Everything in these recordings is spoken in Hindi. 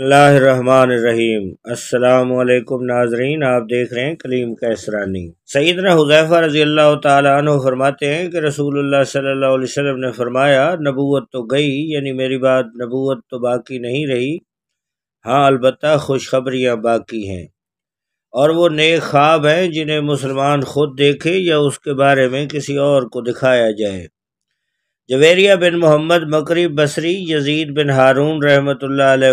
रहीम अस्सलाम वालेकुम नाजरीन आप देख रहे हैं कलीम कैसरानी सईद हुजैफ़ा रजी अल्लाह तु फरमाते हैं कि रसूलुल्लाह सल्लल्लाहु अलैहि वसल्लम ने फरमाया नबूत तो गई यानी मेरी बात नबूत तो बाकी नहीं रही हाँ अलबत् खुशखबरियाँ बाकी हैं और वो नए ख्वाब हैं जिन्हें मुसलमान खुद देखे या उसके बारे में किसी और को दिखाया जाए जवेरिया बिन मोहम्मद मकरी बसरी यजीद बिन हारून रहमत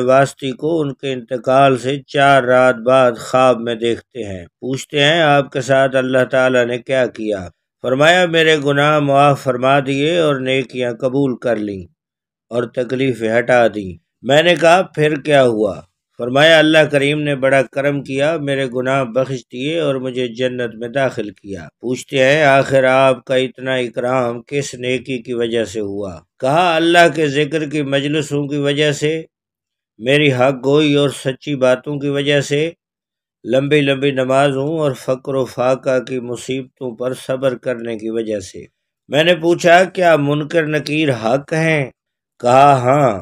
वास्ती को उनके इंतकाल से चार रात बाद ख्वाब में देखते हैं पूछते हैं आपके साथ अल्लाह ताला ने क्या किया फरमाया मेरे गुनाह मुआफ़ फरमा दिए और नेकियां कबूल कर लीं और तकलीफ़ें हटा दी मैंने कहा फिर क्या हुआ फरमाया अल्लाह करीम ने बड़ा करम किया मेरे गुनाह बख्श दिए और मुझे जन्नत में दाखिल किया पूछते हैं आखिर आपका इतना इकराम किस नेकी की वजह से हुआ कहा अल्लाह के जिक्र की मजलसों की वजह से मेरी हक गोई और सच्ची बातों की वजह से लंबी लंबी नमाजों और फ़क्र फाका की मुसीबतों पर सब्र करने की वजह से मैंने पूछा क्या मुनकर नकीर हक हैं कहा हाँ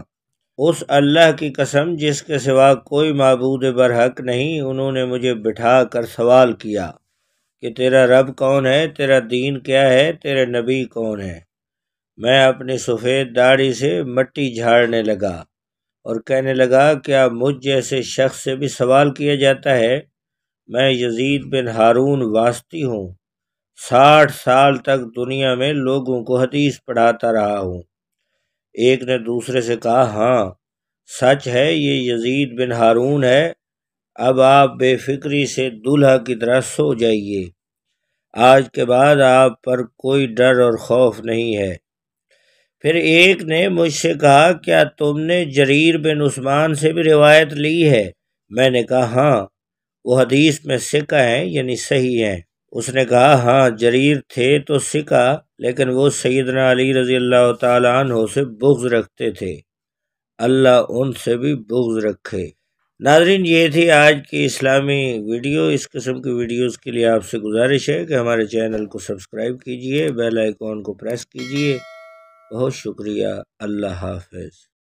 उस अल्लाह की कसम जिसके सिवा कोई मबूद बरहक नहीं उन्होंने मुझे बिठा कर सवाल किया कि तेरा रब कौन है तेरा दीन क्या है तेरे नबी कौन है मैं अपनी सफ़ेद दाढ़ी से मट्टी झाड़ने लगा और कहने लगा क्या मुझ जैसे शख्स से भी सवाल किया जाता है मैं यजीद बिन हारून वास्ती हूँ साठ साल तक दुनिया में लोगों को हदीस पढ़ाता रहा हूँ एक ने दूसरे से कहा हाँ सच है ये यजीद बिन हारून है अब आप बेफिक्री से दूल्हा की तरह सो जाइए आज के बाद आप पर कोई डर और खौफ नहीं है फिर एक ने मुझसे कहा क्या तुमने जरीर बिन उस्मान से भी रिवायत ली है मैंने कहा हाँ वो हदीस में सिका हैं यानी सही हैं उसने कहा हाँ जरीर थे तो सिका लेकिन वो सैदना अली रज़ी अल्लाह तु से बुग्ज़ रखते थे अल्लाह उनसे भी बुग्ज़ रखे नाजरीन ये थी आज की इस्लामी वीडियो इस किस्म की वीडियोज़ के लिए आपसे गुजारिश है कि हमारे चैनल को सब्सक्राइब कीजिए बेल आइकॉन को प्रेस कीजिए बहुत शुक्रिया अल्लाह हाफिज़